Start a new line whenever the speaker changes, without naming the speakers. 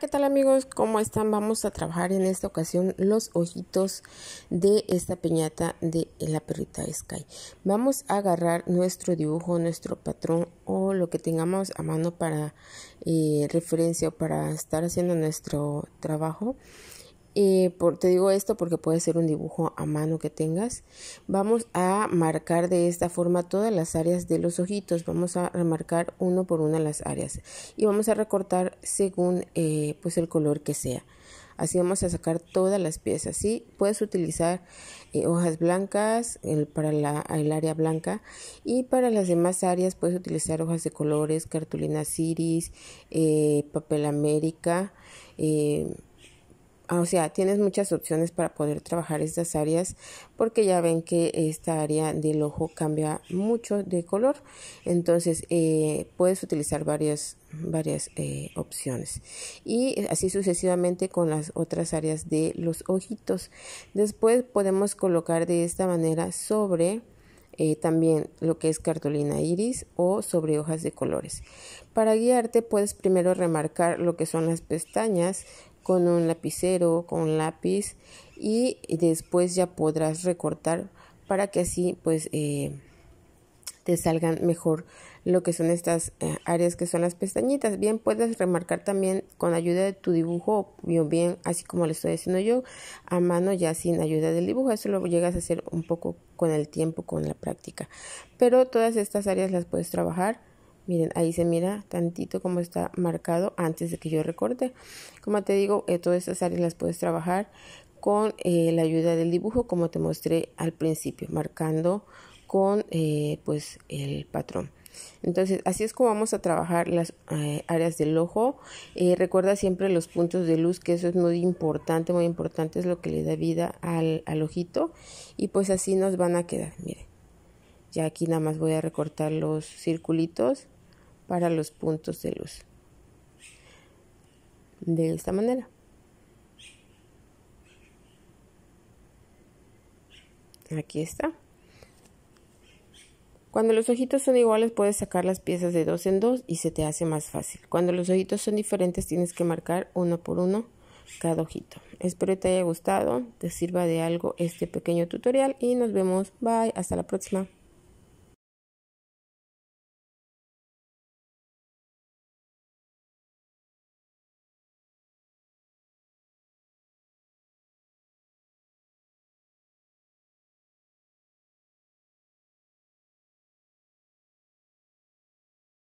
¿Qué tal amigos? ¿Cómo están? Vamos a trabajar en esta ocasión los ojitos de esta piñata de la perrita Sky. Vamos a agarrar nuestro dibujo, nuestro patrón o lo que tengamos a mano para eh, referencia o para estar haciendo nuestro trabajo. Eh, te digo esto porque puede ser un dibujo a mano que tengas. Vamos a marcar de esta forma todas las áreas de los ojitos. Vamos a remarcar uno por una las áreas. Y vamos a recortar según eh, pues el color que sea. Así vamos a sacar todas las piezas. ¿sí? Puedes utilizar eh, hojas blancas para el área blanca y para las demás áreas puedes utilizar hojas de colores, cartulina ciris, papel américa, Ah, o sea, tienes muchas opciones para poder trabajar estas áreas porque ya ven que esta área del ojo cambia mucho de color. Entonces, eh, puedes utilizar varias, varias eh, opciones. Y así sucesivamente con las otras áreas de los ojitos. Después podemos colocar de esta manera sobre... Eh, también lo que es cartulina iris o sobre hojas de colores. Para guiarte puedes primero remarcar lo que son las pestañas, con un lapicero, con un lápiz y después ya podrás recortar para que así pues eh, te salgan mejor lo que son estas eh, áreas que son las pestañitas. Bien, puedes remarcar también con ayuda de tu dibujo, bien, así como le estoy haciendo yo, a mano ya sin ayuda del dibujo. Eso lo llegas a hacer un poco con el tiempo, con la práctica. Pero todas estas áreas las puedes trabajar Miren, ahí se mira tantito como está marcado antes de que yo recorte. Como te digo, eh, todas estas áreas las puedes trabajar con eh, la ayuda del dibujo, como te mostré al principio, marcando con eh, pues el patrón. Entonces, así es como vamos a trabajar las áreas del ojo. recuerda siempre los puntos de luz, que eso es muy importante, muy importante, es lo que le da vida al, al ojito. Y pues así nos van a quedar, miren. Ya aquí nada más voy a recortar los circulitos para los puntos de luz. De esta manera. Aquí está. Cuando los ojitos son iguales puedes sacar las piezas de dos en dos y se te hace más fácil. Cuando los ojitos son diferentes tienes que marcar uno por uno cada ojito. Espero te haya gustado, te sirva de algo este pequeño tutorial y nos vemos. Bye, hasta la próxima.